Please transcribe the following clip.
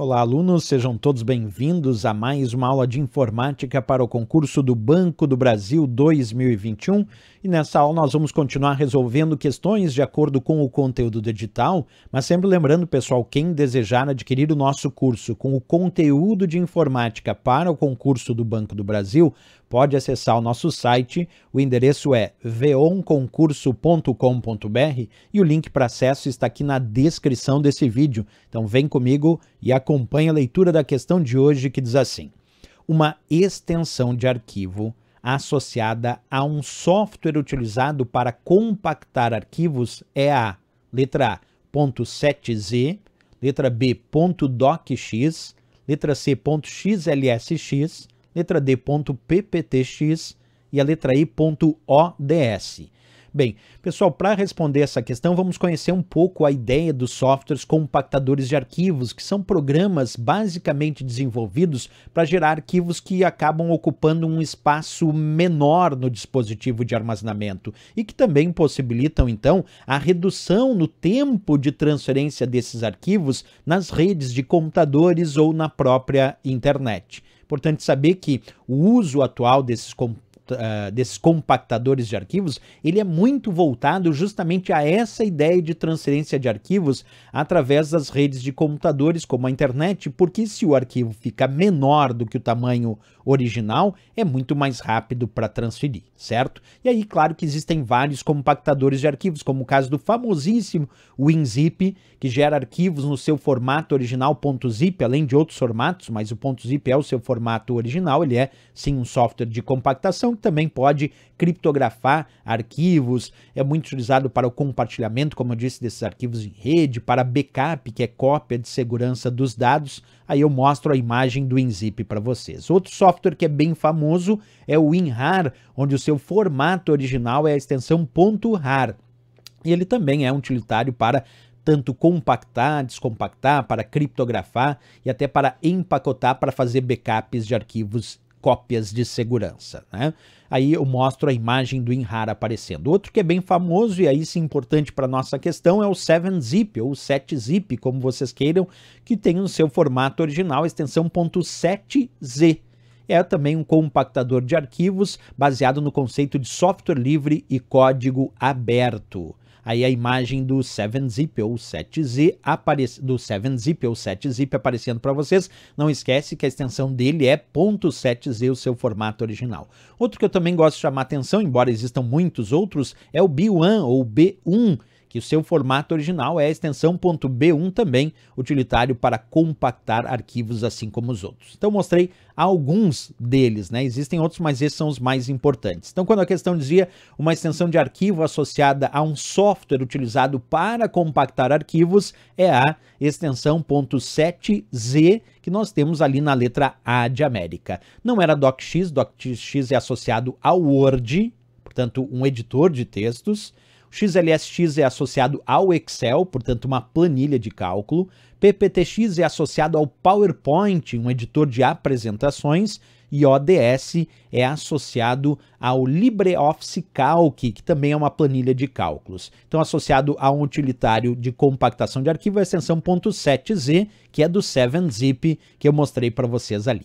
Olá, alunos, sejam todos bem-vindos a mais uma aula de informática para o concurso do Banco do Brasil 2021. E nessa aula nós vamos continuar resolvendo questões de acordo com o conteúdo digital, mas sempre lembrando, pessoal, quem desejar adquirir o nosso curso com o conteúdo de informática para o concurso do Banco do Brasil, pode acessar o nosso site. O endereço é veonconcurso.com.br e o link para acesso está aqui na descrição desse vídeo. Então vem comigo e acompanhe a leitura da questão de hoje que diz assim: Uma extensão de arquivo associada a um software utilizado para compactar arquivos é a letra A. 7z, letra B. docx, letra C. xlsx, letra D.pptx e a letra I.ODS. Bem, pessoal, para responder essa questão, vamos conhecer um pouco a ideia dos softwares compactadores de arquivos, que são programas basicamente desenvolvidos para gerar arquivos que acabam ocupando um espaço menor no dispositivo de armazenamento e que também possibilitam, então, a redução no tempo de transferência desses arquivos nas redes de computadores ou na própria internet. Importante saber que o uso atual desses uh, desses compactadores de arquivos, ele é muito voltado justamente a essa ideia de transferência de arquivos através das redes de computadores, como a internet, porque se o arquivo fica menor do que o tamanho original, é muito mais rápido para transferir, certo? E aí, claro que existem vários compactadores de arquivos, como o caso do famosíssimo WinZip, que gera arquivos no seu formato original .zip, além de outros formatos, mas o .zip é o seu formato original, ele é sim um software de compactação também pode criptografar arquivos, é muito utilizado para o compartilhamento, como eu disse, desses arquivos em rede, para backup, que é cópia de segurança dos dados. Aí eu mostro a imagem do InZip para vocês. Outro software que é bem famoso é o WinRAR, onde o seu formato original é a extensão .rar. E ele também é um utilitário para tanto compactar, descompactar, para criptografar e até para empacotar para fazer backups de arquivos cópias de segurança. Né? Aí eu mostro a imagem do Inhar aparecendo. Outro que é bem famoso e aí sim importante para nossa questão é o 7-zip ou 7-zip, como vocês queiram, que tem no seu formato original a extensão .7z. É também um compactador de arquivos baseado no conceito de software livre e código aberto aí a imagem do 7-Zip ou 7Z aparece, do 7-Zip ou 7-Zip aparecendo para vocês. Não esquece que a extensão dele é .7Z, o seu formato original. Outro que eu também gosto de chamar atenção, embora existam muitos outros, é o B1 ou B1 que o seu formato original é a extensão .b1 também, utilitário para compactar arquivos assim como os outros. Então mostrei alguns deles, né? Existem outros, mas esses são os mais importantes. Então quando a questão dizia uma extensão de arquivo associada a um software utilizado para compactar arquivos é a extensão .7z que nós temos ali na letra A de América. Não era docx, docx é associado ao Word, portanto um editor de textos, o XLSX é associado ao Excel, portanto, uma planilha de cálculo. PPTX é associado ao PowerPoint, um editor de apresentações. E ODS é associado ao LibreOffice Calc, que também é uma planilha de cálculos. Então, associado a um utilitário de compactação de arquivo, é a extensão .7z, que é do 7zip, que eu mostrei para vocês ali.